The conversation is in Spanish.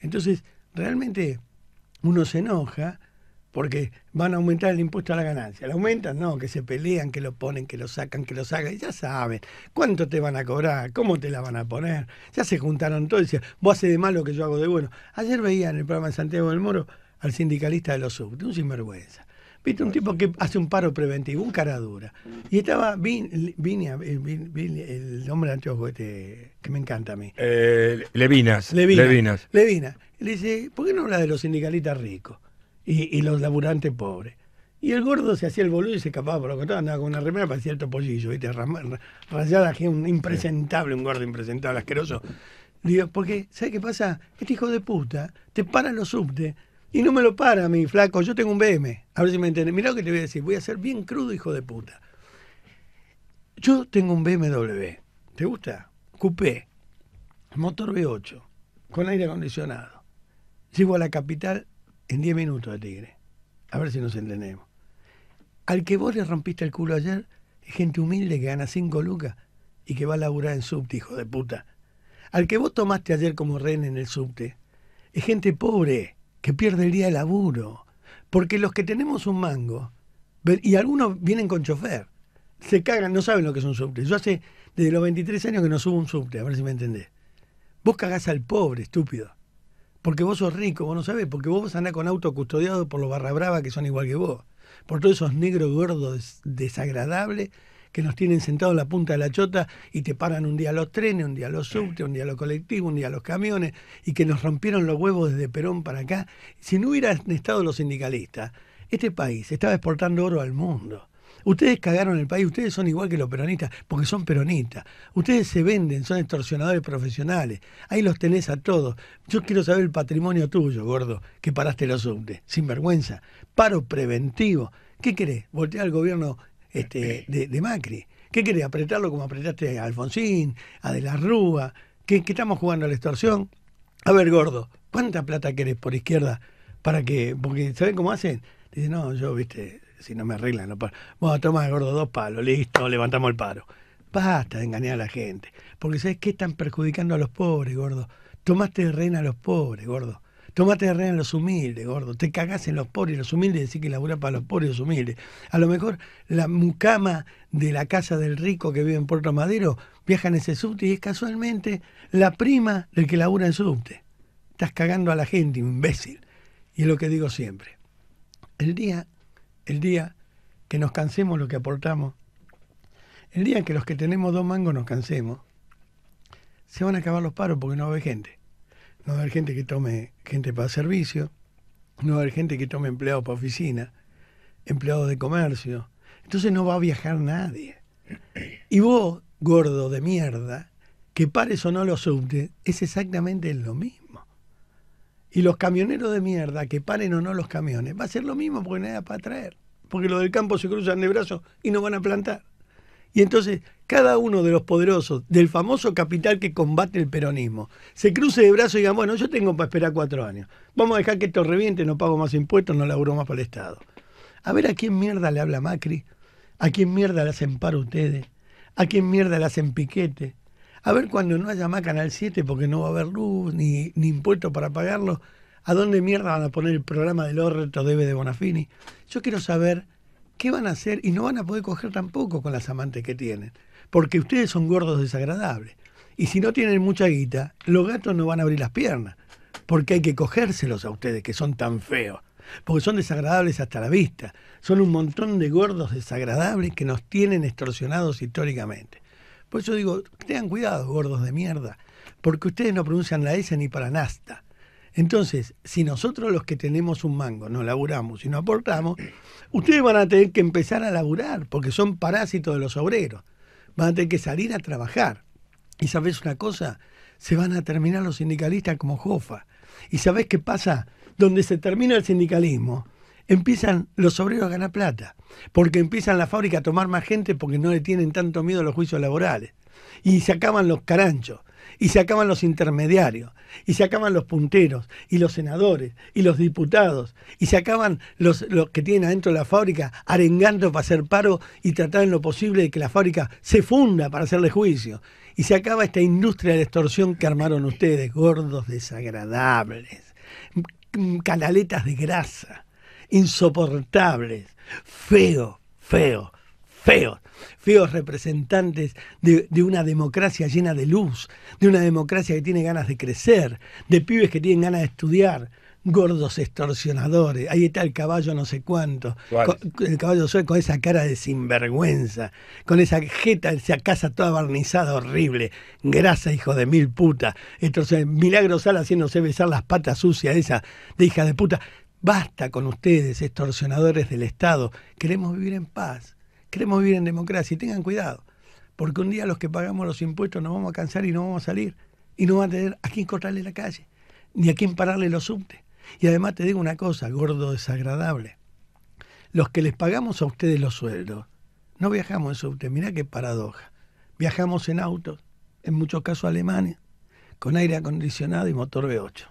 Entonces, realmente uno se enoja porque van a aumentar el impuesto a la ganancia. ¿Lo aumentan? No, que se pelean, que lo ponen, que lo sacan, que lo sacan. Ya saben cuánto te van a cobrar, cómo te la van a poner. Ya se juntaron todos y decían, vos haces de malo que yo hago de bueno. Ayer veía en el programa de Santiago del Moro al sindicalista de los de un sinvergüenza. Viste, un tipo que hace un paro preventivo, un cara dura. Y estaba vine eh, el nombre de este, que me encanta a mí. Eh, Levinas, Levinas. Levinas. Le dice, ¿por qué no habla de los sindicalistas ricos y, los laburantes pobres? Y el gordo se hacía el boludo y se escapaba por lo que estaba, andaba con una remera, parecía el topollillo, ¿viste? Rayada, un impresentable, un gordo impresentable, asqueroso. Digo, porque, ¿sabes qué pasa? Este hijo de puta te para los subtes y no me lo para, mi flaco. Yo tengo un BM. A ver si me entiendes. Mirá lo que te voy a decir. Voy a ser bien crudo, hijo de puta. Yo tengo un BMW. ¿Te gusta? Coupé. Motor V8. Con aire acondicionado. Llego a la capital en 10 minutos de Tigre. A ver si nos entendemos. Al que vos le rompiste el culo ayer, es gente humilde que gana 5 lucas y que va a laburar en subte, hijo de puta. Al que vos tomaste ayer como rehén en el subte, es gente pobre que pierde el día de laburo. Porque los que tenemos un mango, y algunos vienen con chofer, se cagan, no saben lo que es un subte. Yo hace desde los 23 años que no subo un subte, a ver si me entendés. Vos cagás al pobre, estúpido. Porque vos sos rico, vos no sabés, porque vos andás con auto custodiado por los barra brava que son igual que vos. Por todos esos negros gordos desagradables que nos tienen sentados en la punta de la chota y te paran un día los trenes, un día los subtes, un día los colectivos, un día los camiones, y que nos rompieron los huevos desde Perón para acá. Si no hubieran estado los sindicalistas, este país estaba exportando oro al mundo. Ustedes cagaron el país, ustedes son igual que los peronistas, porque son peronistas. Ustedes se venden, son extorsionadores profesionales. Ahí los tenés a todos. Yo quiero saber el patrimonio tuyo, gordo, que paraste los subtes, sin vergüenza. Paro preventivo. ¿Qué querés? ¿Voltear al gobierno este, de, de Macri. ¿Qué querés? ¿Apretarlo como apretaste a Alfonsín, a De la Rúa? ¿Qué, estamos jugando a la extorsión? A ver, gordo, ¿cuánta plata querés por izquierda? Para que, porque ¿saben cómo hacen? dice no, yo, viste, si no me arreglan, no paro. Bueno, toma, gordo, dos palos, listo, levantamos el paro. Basta de engañar a la gente. Porque ¿sabes qué? Están perjudicando a los pobres, gordo. Tomaste de reina a los pobres, gordo. Tomate de en los humildes, gordo. Te cagás en los pobres y los humildes y decís que labura para los pobres y los humildes. A lo mejor la mucama de la casa del rico que vive en Puerto Madero viaja en ese subte y es casualmente la prima del que labura en subte. Estás cagando a la gente, imbécil. Y es lo que digo siempre. El día, el día que nos cansemos lo que aportamos, el día que los que tenemos dos mangos nos cansemos, se van a acabar los paros porque no va a haber gente no va a haber gente que tome gente para servicio, no va a haber gente que tome empleados para oficina, empleados de comercio. Entonces no va a viajar nadie. Y vos, gordo de mierda, que pares o no los subte es exactamente lo mismo. Y los camioneros de mierda, que paren o no los camiones, va a ser lo mismo porque nada para traer. Porque los del campo se cruzan de brazos y no van a plantar. Y entonces cada uno de los poderosos del famoso capital que combate el peronismo se cruce de brazos y diga, bueno, yo tengo para esperar cuatro años, vamos a dejar que esto reviente, no pago más impuestos, no laburo más para el Estado. A ver a quién mierda le habla Macri, a quién mierda le hacen ustedes, a quién mierda le hacen piquete, a ver cuando no haya más Canal 7 porque no va a haber luz ni, impuestos para pagarlo, a dónde mierda van a poner el programa del retos Debe de Bonafini. Yo quiero saber qué van a hacer y no van a poder coger tampoco con las amantes que tienen porque ustedes son gordos desagradables. Y si no tienen mucha guita, los gatos no van a abrir las piernas, porque hay que cogérselos a ustedes, que son tan feos, porque son desagradables hasta la vista. Son un montón de gordos desagradables que nos tienen extorsionados históricamente. Por eso digo, tengan cuidado, gordos de mierda, porque ustedes no pronuncian la S ni para nada Entonces, si nosotros los que tenemos un mango no laburamos y no aportamos, ustedes van a tener que empezar a laburar, porque son parásitos de los obreros van a tener que salir a trabajar. Y sabes una cosa, se van a terminar los sindicalistas como Jofa. ¿Y sabes qué pasa? Donde se termina el sindicalismo, empiezan los obreros a ganar plata, porque empiezan la fábrica a tomar más gente porque no le tienen tanto miedo a los juicios laborales. Y se acaban los caranchos y se acaban los intermediarios, y se acaban los punteros, y los senadores, y los diputados, y se acaban los, que tienen adentro la fábrica arengando para hacer paro y tratar en lo posible de que la fábrica se funda para hacerle juicio. Y se acaba esta industria de extorsión que armaron ustedes, gordos desagradables, canaletas de grasa, insoportables, Feo, feo feos, feos representantes de, una democracia llena de luz, de una democracia que tiene ganas de crecer, de pibes que tienen ganas de estudiar, gordos extorsionadores, ahí está el caballo no sé cuánto, el caballo suelto con esa cara de sinvergüenza, con esa jeta, esa casa toda barnizada horrible, grasa hijo de mil puta, entonces Milagro Sala haciéndose besar las patas sucias esa de hija de puta, basta con ustedes extorsionadores del Estado, queremos vivir en paz queremos vivir en democracia y tengan cuidado, porque un día los que pagamos los impuestos nos vamos a cansar y no vamos a salir y no van a tener a quién cortarle la calle, ni a quién pararle los subtes. Y además te digo una cosa, gordo desagradable. Los que les pagamos a ustedes los sueldos, no viajamos en subte, mirá qué paradoja. Viajamos en autos, en muchos casos alemanes, con aire acondicionado y motor V8.